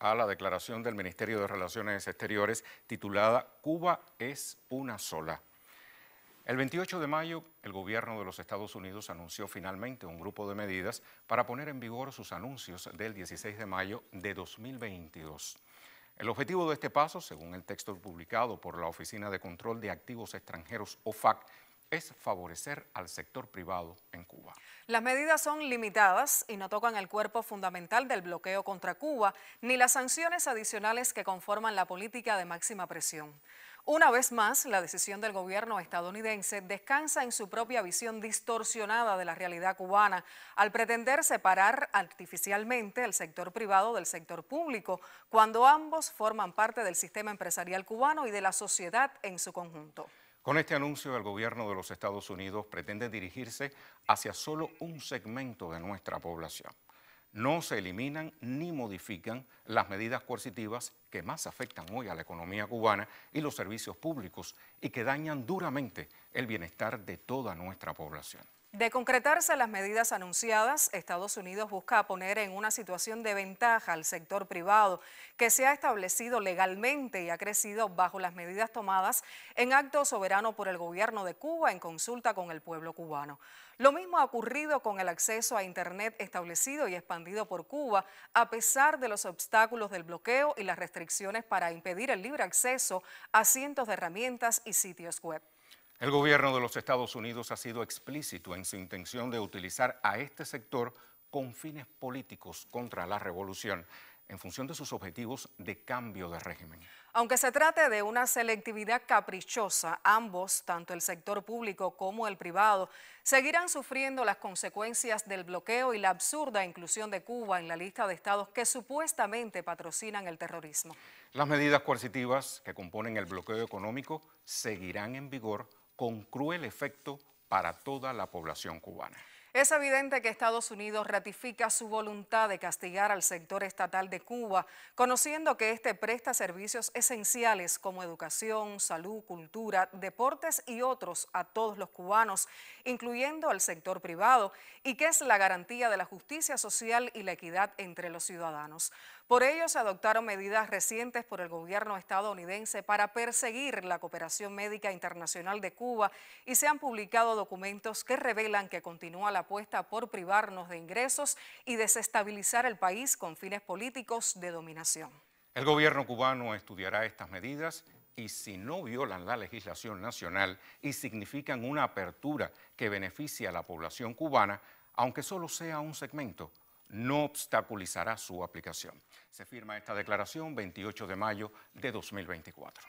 a la declaración del Ministerio de Relaciones Exteriores titulada Cuba es una sola. El 28 de mayo, el gobierno de los Estados Unidos anunció finalmente un grupo de medidas para poner en vigor sus anuncios del 16 de mayo de 2022. El objetivo de este paso, según el texto publicado por la Oficina de Control de Activos Extranjeros OFAC, es favorecer al sector privado en Cuba. Las medidas son limitadas y no tocan el cuerpo fundamental del bloqueo contra Cuba, ni las sanciones adicionales que conforman la política de máxima presión. Una vez más, la decisión del gobierno estadounidense descansa en su propia visión distorsionada de la realidad cubana, al pretender separar artificialmente el sector privado del sector público, cuando ambos forman parte del sistema empresarial cubano y de la sociedad en su conjunto. Con este anuncio, el gobierno de los Estados Unidos pretende dirigirse hacia solo un segmento de nuestra población. No se eliminan ni modifican las medidas coercitivas que más afectan hoy a la economía cubana y los servicios públicos y que dañan duramente el bienestar de toda nuestra población. De concretarse las medidas anunciadas, Estados Unidos busca poner en una situación de ventaja al sector privado, que se ha establecido legalmente y ha crecido bajo las medidas tomadas en acto soberano por el gobierno de Cuba en consulta con el pueblo cubano. Lo mismo ha ocurrido con el acceso a Internet establecido y expandido por Cuba, a pesar de los obstáculos del bloqueo y las restricciones para impedir el libre acceso a cientos de herramientas y sitios web. El gobierno de los Estados Unidos ha sido explícito en su intención de utilizar a este sector con fines políticos contra la revolución en función de sus objetivos de cambio de régimen. Aunque se trate de una selectividad caprichosa, ambos, tanto el sector público como el privado, seguirán sufriendo las consecuencias del bloqueo y la absurda inclusión de Cuba en la lista de estados que supuestamente patrocinan el terrorismo. Las medidas coercitivas que componen el bloqueo económico seguirán en vigor con cruel efecto para toda la población cubana. Es evidente que Estados Unidos ratifica su voluntad de castigar al sector estatal de Cuba, conociendo que éste presta servicios esenciales como educación, salud, cultura, deportes y otros a todos los cubanos, incluyendo al sector privado, y que es la garantía de la justicia social y la equidad entre los ciudadanos. Por ello, se adoptaron medidas recientes por el gobierno estadounidense para perseguir la cooperación médica internacional de Cuba y se han publicado documentos que revelan que continúa la apuesta por privarnos de ingresos y desestabilizar el país con fines políticos de dominación. El gobierno cubano estudiará estas medidas y si no violan la legislación nacional y significan una apertura que beneficie a la población cubana, aunque solo sea un segmento, no obstaculizará su aplicación. Se firma esta declaración 28 de mayo de 2024.